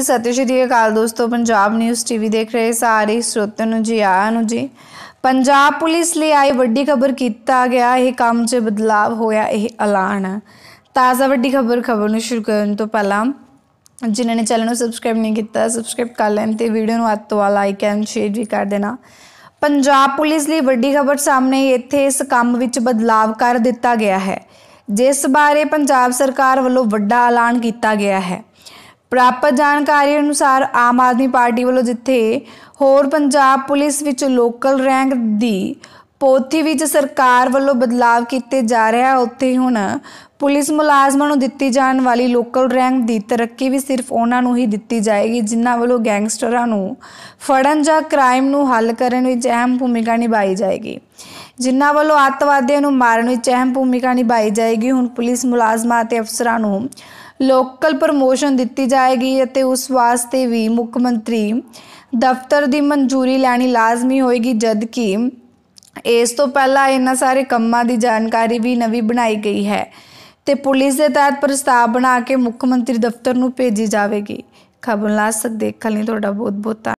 ਜੀ ਸਤਿ ਸ਼੍ਰੀ ਅਕਾਲ ਦੋਸਤੋ ਪੰਜਾਬ ਨਿਊਜ਼ ਟੀਵੀ ਦੇਖ ਰਹੇ ਸਾਰੇ ਸਰੋਤਿਆਂ ਨੂੰ ਜੀ ਆਇਆਂ ਨੂੰ ਜੀ ਪੰਜਾਬ ਪੁਲਿਸ ਲਈ ਆਈ ਵੱਡੀ ਖਬਰ ਕੀਤਾ ਗਿਆ ਇਹ ਕੰਮ 'ਚ ਬਦਲਾਅ ਹੋਇਆ ਇਹ ਐਲਾਨ ਤਾਜ਼ਾ ਵੱਡੀ ਖਬਰ ਖਬਰ ਨੂੰ ਸ਼ੁਰੂ ਕਰਨ ਤੋਂ ਪਹਿਲਾਂ ਜਿਨ੍ਹਾਂ ਨੇ ਚੈਨਲ ਨੂੰ ਸਬਸਕ੍ਰਾਈਬ ਨਹੀਂ ਕੀਤਾ ਸਬਸਕ੍ਰਾਈਬ ਕਰ ਲੈਣ ਤੇ ਵੀਡੀਓ ਨੂੰ ਅੱਤ ਵਾਲਾ ਲਾਈਕ ਐਂਡ ਸ਼ੇਅਰ ਵੀ ਕਰ ਦੇਣਾ ਪੰਜਾਬ ਪੁਲਿਸ ਲਈ ਵੱਡੀ ਖਬਰ ਸਾਹਮਣੇ ਇੱਥੇ ਇਸ ਕੰਮ ਵਿੱਚ ਬਦਲਾਅ ਕਰ ਦਿੱਤਾ ਗਿਆ ਹੈ ਜਿਸ ਬਾਰੇ ਪੰਜਾਬ ਸਰਕਾਰ ਵੱਲੋਂ ਵੱਡਾ ਐਲਾਨ ਕੀਤਾ ਗਿਆ ਹੈ ਪ੍ਰਾਪਤ ਜਾਣਕਾਰੀ ਅਨੁਸਾਰ ਆਮ ਆਦਮੀ ਪਾਰਟੀ ਵੱਲੋਂ ਜਿੱਥੇ ਹੋਰ ਪੰਜਾਬ ਪੁਲਿਸ ਵਿੱਚ ਲੋਕਲ ਰੈਂਕ ਦੀ ਪੋਥੀ ਵਿੱਚ ਸਰਕਾਰ ਵੱਲੋਂ ਬਦਲਾਅ ਕੀਤੇ ਜਾ ਰਿਹਾ ਉੱਥੇ ਹੁਣ ਪੁਲਿਸ ਮੁਲਾਜ਼ਮਾਂ ਨੂੰ ਦਿੱਤੀ ਜਾਣ ਵਾਲੀ ਲੋਕਲ ਰੈਂਕ ਦੀ ਤਰੱਕੀ ਵੀ ਸਿਰਫ ਉਹਨਾਂ ਨੂੰ ਹੀ ਦਿੱਤੀ ਜਾਏਗੀ ਜਿਨ੍ਹਾਂ ਵੱਲੋਂ ਗੈਂਗਸਟਰਾਂ ਨੂੰ ਫੜਨ ਜਾਂ ਕ੍ਰਾਈਮ ਨੂੰ ਹੱਲ ਕਰਨ ਵਿੱਚ ਅਹਿਮ ਭੂਮਿਕਾ ਨਿਭਾਈ ਜਾਏਗੀ ਜਿਨ੍ਹਾਂ ਵੱਲੋਂ ਅੱਤਵਾਦੀਆਂ ਨੂੰ ਮਾਰਨ ਵਿੱਚ ਅਹਿਮ ਭੂਮਿਕਾ ਨਿਭਾਈ ਜਾਏਗੀ ਹੁਣ ਪੁਲਿਸ ਮੁਲਾਜ਼ਮਾਂ ਅਤੇ ਅਫਸਰਾਂ ਨੂੰ ਲੋਕਲ ਪ੍ਰਮੋਸ਼ਨ ਦਿੱਤੀ ਜਾਏਗੀ ਅਤੇ ਉਸ ਵਾਸਤੇ ਵੀ ਮੁੱਖ ਮੰਤਰੀ ਦਫ਼ਤਰ ਦੀ ਮਨਜ਼ੂਰੀ ਲੈਣੀ ਲਾਜ਼ਮੀ ਹੋਏਗੀ ਜਦ ਕਿ ਇਸ ਤੋਂ ਪਹਿਲਾਂ ਇਹਨਾਂ ਸਾਰੇ ਕੰਮਾਂ ਦੀ ਜਾਣਕਾਰੀ ਵੀ ਨਵੀਂ ਬਣਾਈ ਗਈ ਹੈ ਤੇ ਪੁਲਿਸ ਦੇ ਤਹਿਤ ਪ੍ਰਸਤਾਵ ਬਣਾ ਕੇ ਮੁੱਖ ਮੰਤਰੀ ਦਫ਼ਤਰ ਨੂੰ ਭੇਜੀ ਜਾਵੇਗੀ ਖਬਰ ਲਾਸਤ ਦੇਖਣ ਲਈ ਤੁਹਾਡਾ ਬਹੁਤ ਬਹੁਤ